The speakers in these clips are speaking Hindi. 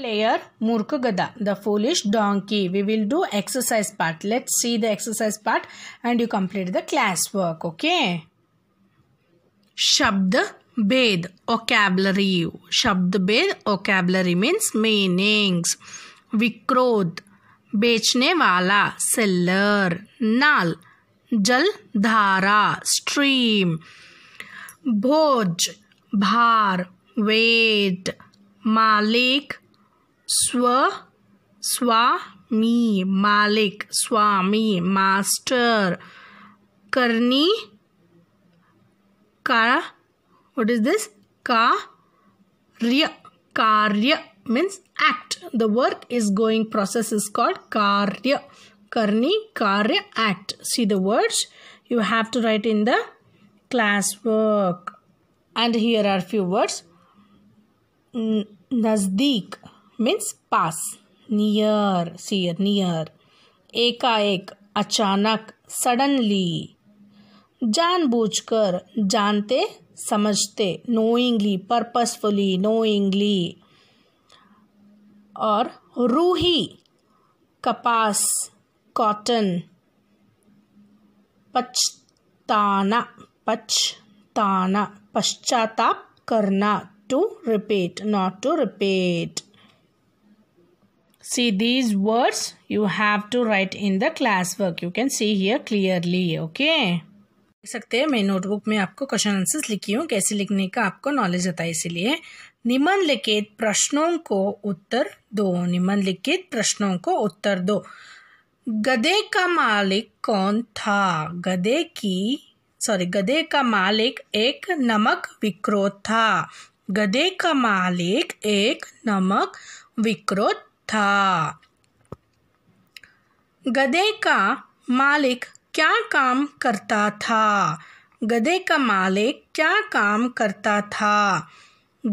player layer gada the foolish donkey. We will do exercise part. Let's see the exercise part and you complete the class work Okay. Shabd Bed vocabulary. Shabd Bed vocabulary means meanings. Vikrod bechne wala seller nal jal dhara stream bhoj bhar weight malik Swa, Swami, Malik, Swami, Master. Karni, Kara, what is this? Karya, Karya means act. The work is going process is called Karya. Karni, Karya, act. See the words you have to write in the classwork. And here are few words. Nazdik. Means पास नियर सीयर नियर एकाएक अचानक सडनली जानबूझकर जानते समझते नोइंगली पर्पसफुली नोइंगली और रूही कपास कॉटन पछताना पछताना पश्चाताप करना to repent not to repent see these words you have to write in the class work you can see here clearly okay देख सकते हैं मैं नोटबुक में आपको क्वेश्चन आंसर्स लिखी हूँ कैसे लिखने का आपको नॉलेज होता है इसीलिए निम्नलिखित प्रश्नों को उत्तर दो निम्नलिखित प्रश्नों को उत्तर दो गधे का मालिक कौन था गधे की सॉरी गधे का मालिक एक नमक विक्रोत था गधे का मालिक एक नमक विक्रोत था गधे का मालिक क्या काम करता था गधे का मालिक क्या काम करता था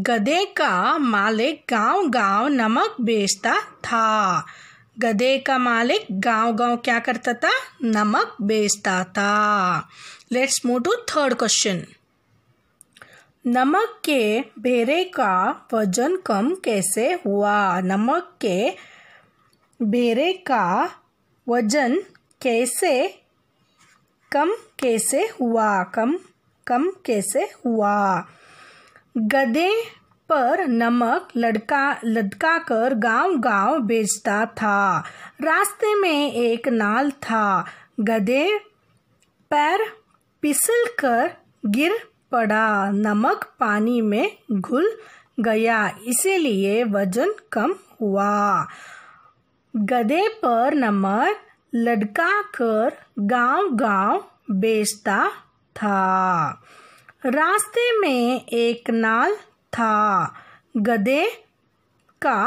गधे का मालिक गांव गांव नमक बेचता था गधे का मालिक गांव गांव क्या करता था नमक बेचता था let's move to third question नमक के भेरे का वजन कम कैसे हुआ नमक के भेरे का वजन कैसे कम कैसे हुआ कम कम कैसे हुआ गधे पर नमक लड़का लटका कर गांव-गांव बेचता था रास्ते में एक नाल था गधे पैर पिसल कर गिर पड़ा नमक पानी में घुल गया इसीलिए वजन कम हुआ गधे पर नमक लटका कर गांव गांव बेचता था रास्ते में एक नाल था गधे का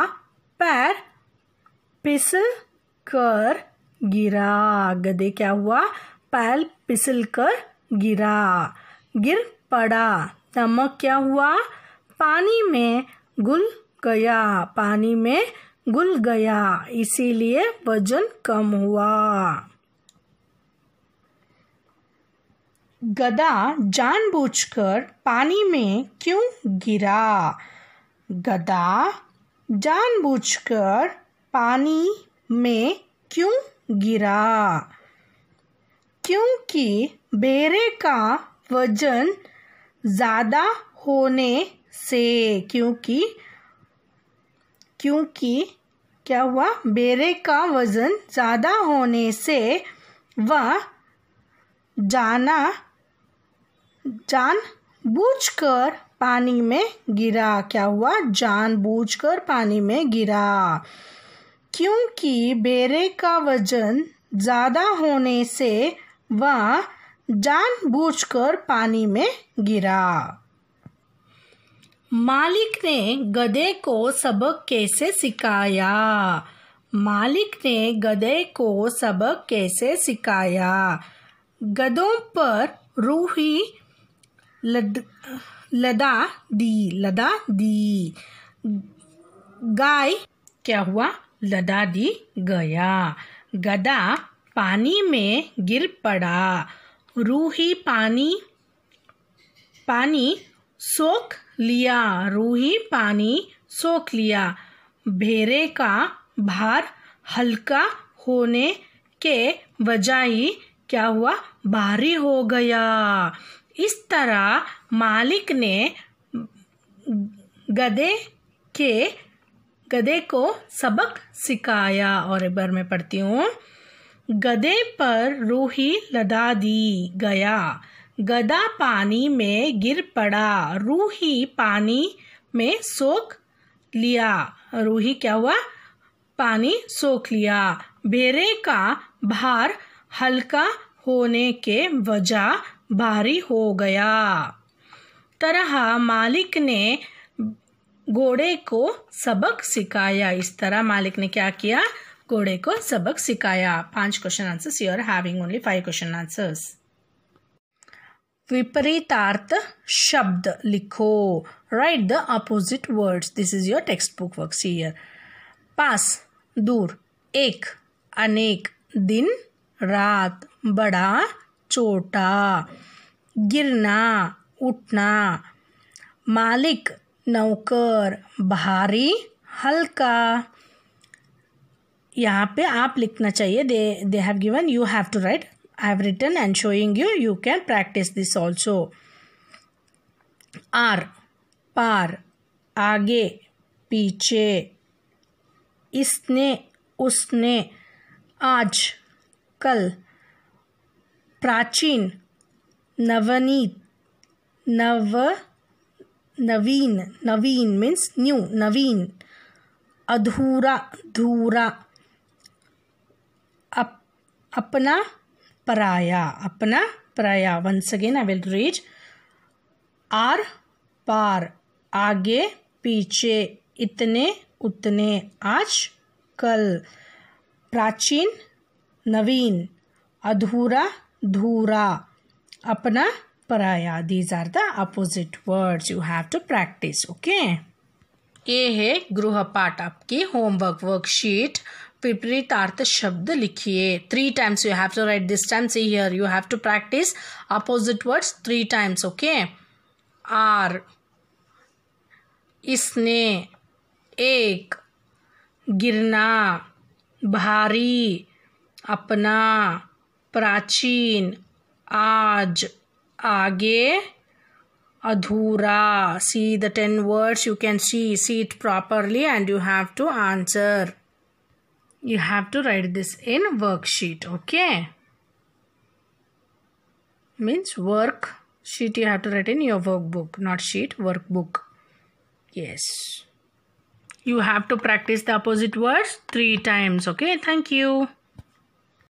पैर पिसल कर गिरा गधे क्या हुआ पैर पिसल कर गिरा गिर पड़ा नमक क्या हुआ पानी में घुल गया पानी में घुल गया इसीलिए वजन कम हुआ गदा जानबूझकर पानी में क्यों गिरा गदा जानबूझकर पानी में क्यों गिरा क्योंकि बेरे का वजन ज़्यादा होने से क्योंकि क्योंकि क्या हुआ बेरे का वज़न ज़्यादा होने से वह जाना जान बूझकर पानी में गिरा क्या हुआ जान बूझकर पानी में गिरा क्योंकि बेरे का वज़न ज़्यादा होने से वह जानबूझकर पानी में गिरा मालिक ने गधे को सबक कैसे सिखाया मालिक ने गधे को सबक कैसे सिखाया गधों पर रूही लद, लदा दी लदा दी गाय क्या हुआ लदा दी गया गधा पानी में गिर पड़ा रूही पानी पानी सोख लिया रूही पानी सोख लिया भेरे का भार हल्का होने के बजाय क्या हुआ भारी हो गया इस तरह मालिक ने गधे के गधे को सबक सिखाया और एक बार मैं पढ़ती हूँ गदे पर रूही लदा दी गया गदा पानी में गिर पड़ा रूही पानी में सोख लिया रूही क्या हुआ पानी सोख लिया भेरे का भार हल्का होने के वजह भारी हो गया तरह मालिक ने घोड़े को सबक सिखाया इस तरह मालिक ने क्या किया घोड़े को सबक सिखाया पांच question answers you are having only five question answers विपरीतार्थ शब्द लिखो write the opposite words this is your text book work सीयर पास दूर एक अनेक दिन रात बड़ा छोटा गिरना उठना मालिक नौकर भारी हल्का यहाँ पे आप लिखना चाहिए they they have given you have to write I have written and showing you you can practise this also आर पार आगे पीछे इसने उसने आज कल प्राचीन नवनीत नव नवीन नवीन मीन्स न्यू नवीन अधूरा धूरा अप, अपना पराया अपना पराया once again I will reach आर पार आगे पीछे इतने उतने आज कल प्राचीन नवीन अधूरा धूरा अपना पराया these are the opposite words you have to practise okay ये है गृहपाठ आपकी होमवर्क वर्कशीट विपरीतार्थ शब्द लिखिए three times you have to write this times here you have to practise opposite words three times okay आर इसने एक गिरना भारी अपना प्राचीन आज आगे अधूरा see the ten words you can see see it properly and you have to answer you have to write this in worksheet okay means work sheet you have to write in your workbook not sheet workbook yes you have to practice the opposite words three times okay thank you